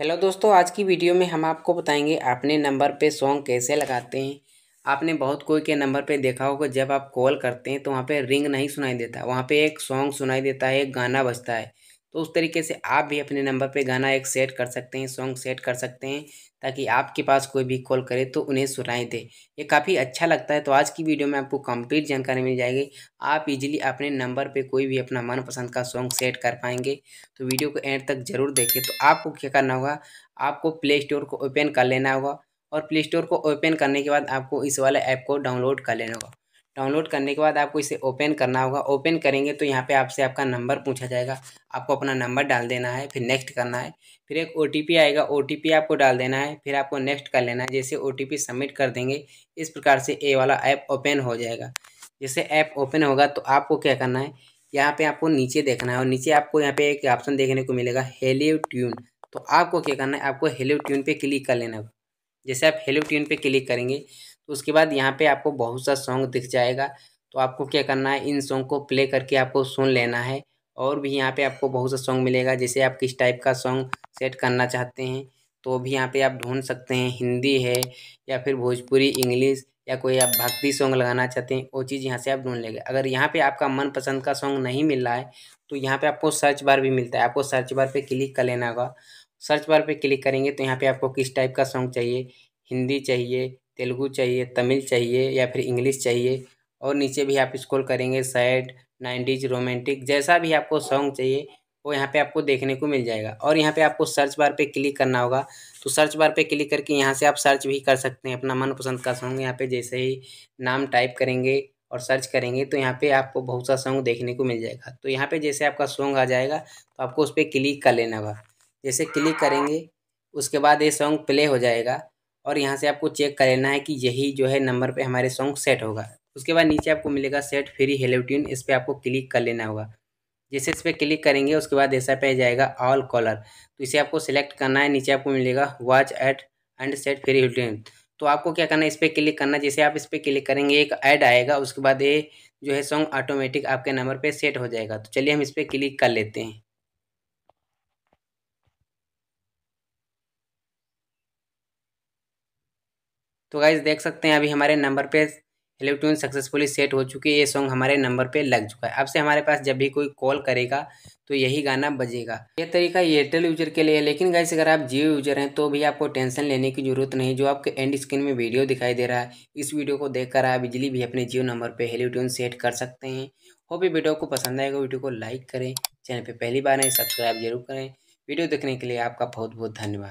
hello दोस्तों आज की वीडियो में हम आपको बताएंगे अपने नंबर पे सॉन्ग कैसे लगाते हैं आपने बहुत कोई के नंबर पे देखा होगा जब आप कॉल करते हैं तो वहाँ पे रिंग नहीं सुनाई देता वहाँ पे एक सॉन्ग सुनाई देता है एक गाना बजता है तो उस तरीके से आप भी अपने नंबर पे गाना एक सेट कर सकते हैं सॉन्ग सेट कर सकते हैं ताकि आपके पास कोई भी कॉल करे तो उन्हें सुनाई दे ये काफ़ी अच्छा लगता है तो आज की वीडियो में आपको कंप्लीट जानकारी मिल जाएगी आप इजीली अपने नंबर पे कोई भी अपना मनपसंद का सॉन्ग सेट कर पाएंगे तो वीडियो को एंड तक जरूर देखें तो आपको क्या करना होगा आपको प्ले स्टोर को ओपन कर लेना होगा और प्ले स्टोर को ओपन करने के बाद आपको इस वाले ऐप को डाउनलोड कर लेना होगा डाउनलोड करने के बाद आपको इसे ओपन करना होगा ओपन करेंगे तो यहाँ पे आपसे आपका नंबर पूछा जाएगा आपको अपना नंबर डाल देना है फिर नेक्स्ट करना है फिर एक ओ आएगा ओ आपको डाल देना है फिर आपको नेक्स्ट कर लेना है जैसे ओ सबमिट कर देंगे इस प्रकार से ए वाला ऐप ओपन हो जाएगा जैसे ऐप ओपन होगा तो आपको क्या करना है यहाँ पे आपको नीचे देखना है और नीचे आपको यहाँ पे एक ऑप्शन देखने को मिलेगा हेलो ट्यून तो आपको क्या करना है आपको हेलो ट्यून पे क्लिक कर लेना होगा जैसे आप हेलो ट्यून पे क्लिक करेंगे तो उसके बाद यहाँ पे आपको बहुत सा सॉन्ग दिख जाएगा तो आपको क्या करना है इन सॉन्ग को प्ले करके आपको सुन लेना है और भी यहाँ पे आपको बहुत सा सॉन्ग मिलेगा जैसे आप किस टाइप का सॉन्ग सेट करना चाहते हैं तो भी यहाँ पे आप ढूंढ सकते हैं हिंदी है या फिर भोजपुरी इंग्लिश या कोई आप भक्ति सॉन्ग लगाना चाहते हैं वो चीज़ यहाँ से आप ढूंढ लेंगे अगर यहाँ पे आपका मनपसंद का सॉन्ग नहीं मिल रहा है तो यहाँ पे आपको सर्च बार भी मिलता है आपको सर्च बार पे क्लिक कर लेना होगा सर्च बार पे क्लिक करेंगे तो यहाँ पे आपको किस टाइप का सॉन्ग चाहिए हिंदी चाहिए तेलुगू चाहिए तमिल चाहिए या फिर इंग्लिश चाहिए और नीचे भी आप स्क्रॉल करेंगे सैड नाइन्टीज रोमांटिक जैसा भी आपको सॉन्ग चाहिए वो यहाँ पे आपको देखने को मिल जाएगा और यहाँ पे आपको सर्च बार पे क्लिक करना होगा तो सर्च बार पे क्लिक करके यहाँ से आप सर्च भी कर सकते हैं अपना मनपसंद का सॉन्ग यहाँ पे जैसे ही नाम टाइप करेंगे और सर्च करेंगे तो यहाँ पे आपको बहुत सा सॉन्ग देखने को मिल जाएगा तो यहाँ पे जैसे आपका सॉन्ग आ जाएगा तो आपको उस पर क्लिक कर लेना होगा जैसे क्लिक करेंगे उसके बाद ये सॉन्ग प्ले हो जाएगा और यहाँ से आपको चेक कर लेना है कि यही जो है नंबर पर हमारे सॉन्ग सेट होगा उसके बाद नीचे आपको मिलेगा सेट फ्री हेलो ट्यून इस पर आपको क्लिक कर लेना होगा जैसे इस पर क्लिक करेंगे उसके बाद ऐसा पे जाएगा ऑल कॉलर तो इसे आपको सिलेक्ट करना है नीचे आपको मिलेगा watch it and set free hello तो आपको क्या करना है इस पर क्लिक करना जैसे आप इस पर क्लिक करेंगे एक ऐड आएगा उसके बाद ये जो है सॉन्ग ऑटोमेटिक आपके नंबर पर सेट हो जाएगा तो चलिए हम इस पर क्लिक कर लेते हैं तो गाइज देख सकते हैं अभी हमारे नंबर पे हेलो ट्यून सक्सेसफुली सेट हो चुकी है ये सॉन्ग हमारे नंबर पे लग चुका है अब से हमारे पास जब भी कोई कॉल करेगा तो यही गाना बजेगा ये तरीका एयरटेल यूजर के लिए है लेकिन गाइस अगर आप जियो यूजर हैं तो भी आपको टेंशन लेने की जरूरत नहीं जो आपके एंड स्क्रीन में वीडियो दिखाई दे रहा है इस वीडियो को देख आप बिजली भी अपने जियो नंबर पर हेलो ट्यून सेट कर सकते हैं हो भी वीडियो को पसंद आएगा वीडियो को लाइक करें चैनल पर पहली बार नहीं सब्सक्राइब जरूर करें वीडियो देखने के लिए आपका बहुत बहुत धन्यवाद